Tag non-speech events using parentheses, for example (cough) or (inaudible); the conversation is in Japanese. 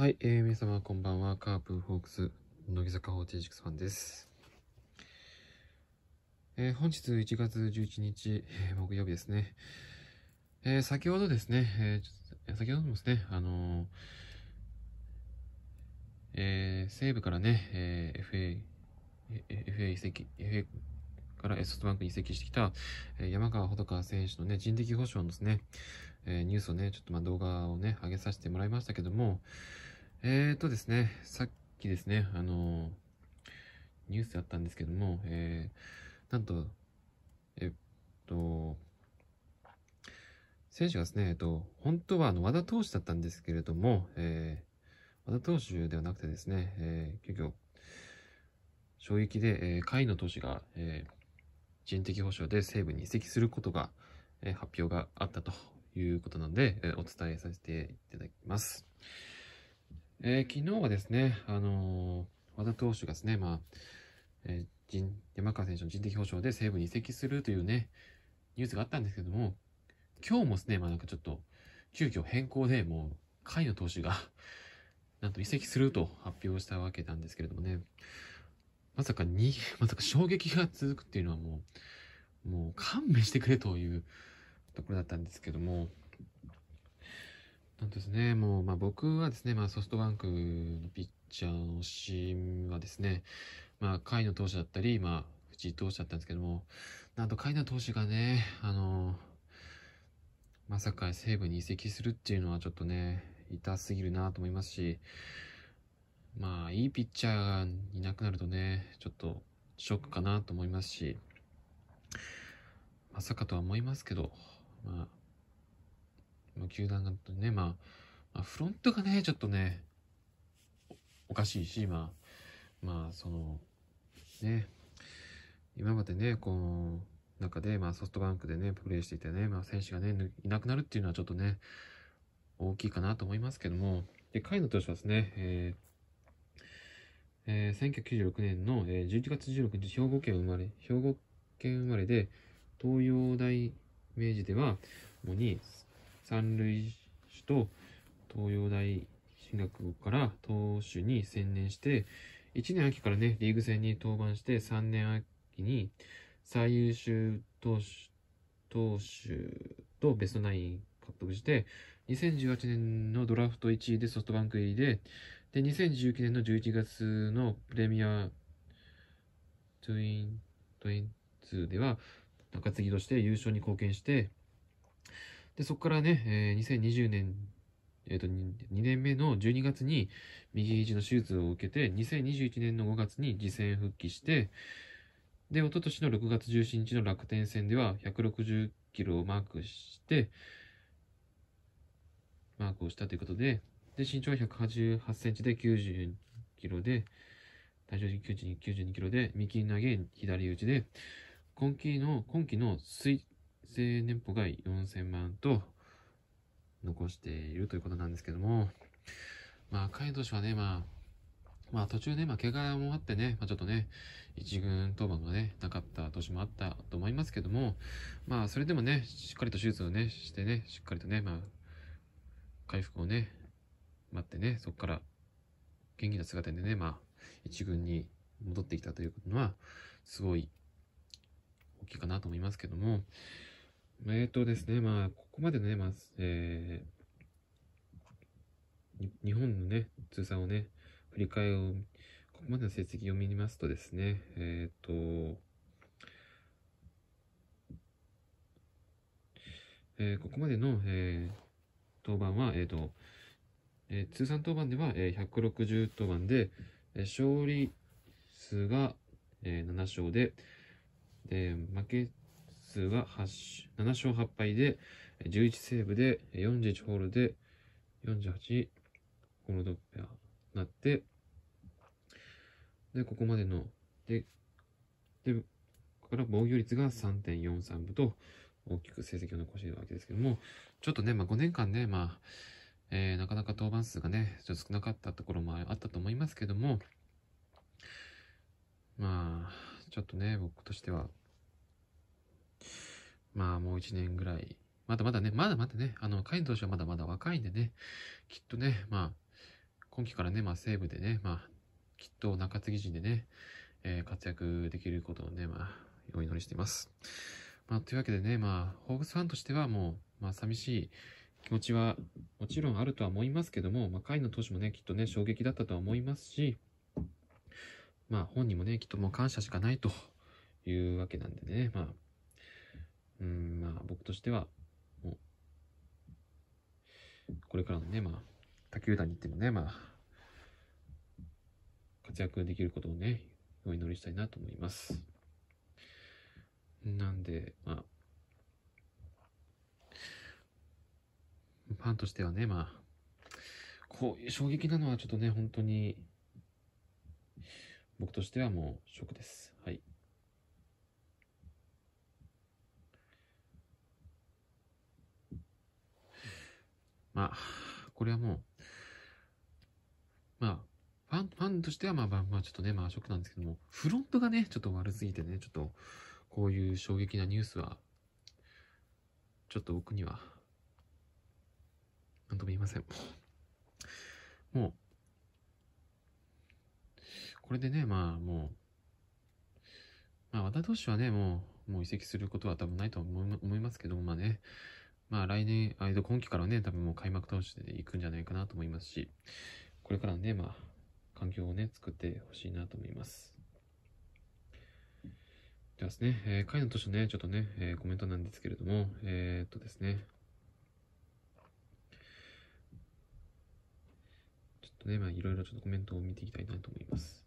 はい、えー、皆様こんばんは。カープホークス、乃木坂46ファンです。えー、本日1月11日、えー、木曜日ですね。えー、先ほどですね、えー、先ほどもですね、あのえ西武からね、え FA、FA 移籍、FA からソフトバンクに移籍してきた、え山川穂高選手のね、人的保障のですね、えニュースをね、ちょっとま動画をね、上げさせてもらいましたけども、えっ、ー、とですね、さっきですね、あのー、ニュースあったんですけども、えー、なんと、えっと、選手がですね、えっと、本当はあの和田投手だったんですけれども、えー、和田投手ではなくてですね、えー、急衝撃で、えー、甲野投手が、えー、人的保障で西武に移籍することが、えー、発表があったということなので、えー、お伝えさせていただきます。えー、昨日はですね、あのー、和田投手がですね、まあ、えー、山川選手の人的保障で西武に移籍するというね、ニュースがあったんですけども、今日もですね、まあなんかちょっと、急遽変更でもう、甲斐の投手が (laughs) なんと移籍すると発表したわけなんですけれどもね、まさかに、(laughs) まさか衝撃が続くっていうのはもう、もう勘弁してくれというところだったんですけども、なんですね、もう、まあ、僕はですね、まあ、ソフトバンクのピッチャーのシーンはですね、まあ、甲斐の投手だったり、まあ、藤井投手だったんですけども、なんと甲斐の投手がね、あの、まさか西武に移籍するっていうのはちょっとね、痛すぎるなと思いますし、まあ、いいピッチャーがいなくなるとね、ちょっとショックかなと思いますし、まさかとは思いますけど、球団がね、まあ、まあ、フロントがね、ちょっとね、おかしいし、まあ、まあ、その、ね、今までね、この中で、まあ、ソフトバンクでね、プレーしていてね、まあ、選手がね、いなくなるっていうのはちょっとね、大きいかなと思いますけども、で、甲斐野投手はですね、えーえー、1996年の、えー、11月16日、兵庫県生まれ、兵庫県生まれで、東洋大明治では、主に三塁手と東洋大進学から投手に専念して、1年秋からね、リーグ戦に登板して、3年秋に最優秀投手、投手とベストナイン獲得して、2018年のドラフト1位でソフトバンク入りで、で、2019年の11月のプレミアトゥイン、トゥイン2では、中継ぎとして優勝に貢献して、で、そこからね、えー、2020年、えっ、ー、と2、2年目の12月に右肘の手術を受けて、2021年の5月に次戦復帰して、で、一昨年の6月17日の楽天戦では160キロをマークして、マークをしたということで、で、身長は188センチで90キロで、体重92キロで、右投げ、左打ちで、今季の、今季の生年俸が4000万と残しているということなんですけども、まあ、カイド氏はね、まあ、まあ途中ね、まあ怪我もあってね、まあちょっとね、一軍登板がね、なかった年もあったと思いますけども、まあそれでもね、しっかりと手術をね、してね、しっかりとね、まあ、回復をね、待ってね、そこから元気な姿でね、まあ、一軍に戻ってきたというのは、すごい大きいかなと思いますけども、えっ、ー、とですね、まあ、ここまでね、まあ、えー、日本のね、通算をね、振り返りを、ここまでの成績を見ますとですね、えっ、ー、と、えー、ここまでの、えー、登板は、えっ、と、えー、通算登板では、えー、160登板で、えー、勝利数が、えー、7勝で、で負け数は8 7勝8敗で、11セーブで、41ホールで、48ホールドペアなって、で、ここまでの、で、で、ここから防御率が3.43分と、大きく成績を残しているわけですけども、ちょっとね、まあ、5年間ね、まあ、えー、なかなか登板数がね、ちょっと少なかったところもあったと思いますけども、まあ、ちょっとね、僕としては、まあもう1年ぐらい、まだまだね、まだまだね、あの、カイン投手はまだまだ若いんでね、きっとね、まあ、今季からね、まあ西武でね、まあ、きっと中継ぎ陣でね、えー、活躍できることをね、まあ、お祈りしています。まあ、というわけでね、まあ、ホークスファンとしてはもう、まあ、寂しい気持ちはもちろんあるとは思いますけども、まあ、甲斐の投手もね、きっとね、衝撃だったとは思いますし、まあ、本人もね、きっともう感謝しかないというわけなんでね、まあ、うん、まあ僕としては、もう、これからのね、まあ、他球団に行ってもね、まあ、活躍できることをね、お祈りしたいなと思います。なんで、まあ、ファンとしてはね、まあ、こういう衝撃なのはちょっとね、本当に、僕としてはもうショックです。はい。まあ、これはもう、まあ、ファン、ファンとしては、まあ、まあ、ちょっとね、まあ、ショックなんですけども、フロントがね、ちょっと悪すぎてね、ちょっと、こういう衝撃なニュースは、ちょっと僕には、なんとも言いません。もう、これでね、まあ、もう、まあ、和田投手はね、もう、もう移籍することは多分ないと思いますけども、まあね、まあ来年、あ今期からね、多分もう開幕投手でいくんじゃないかなと思いますし、これからね、まあ、環境をね、作ってほしいなと思います。ではですね、えー、回の投手ね、ちょっとね、えー、コメントなんですけれども、えー、っとですね、ちょっとね、まあいろいろちょっとコメントを見ていきたいなと思います。